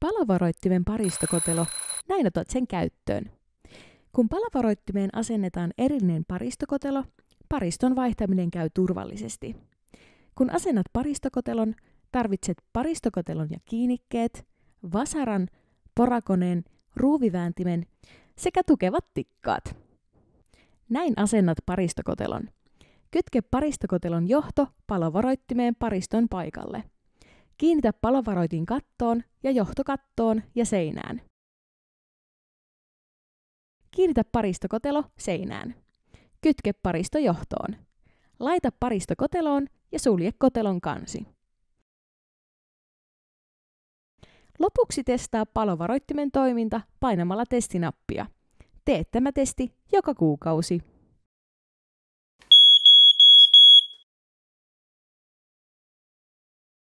Palavaroittimen paristokotelo, näin otat sen käyttöön. Kun palavaroittimeen asennetaan erillinen paristokotelo, pariston vaihtaminen käy turvallisesti. Kun asennat paristokotelon, tarvitset paristokotelon ja kiinnikkeet, vasaran, porakoneen, ruuvivääntimen sekä tukevat tikkaat. Näin asennat paristokotelon. Kytke paristokotelon johto palovaroittimeen pariston paikalle. Kiinnitä palovaroitin kattoon ja johtokattoon ja seinään. Kiinnitä paristokotelo seinään. Kytke paristo johtoon. Laita paristo koteloon ja sulje kotelon kansi. Lopuksi testaa palovaroittimen toiminta painamalla testinappia. Tee tämä testi joka kuukausi.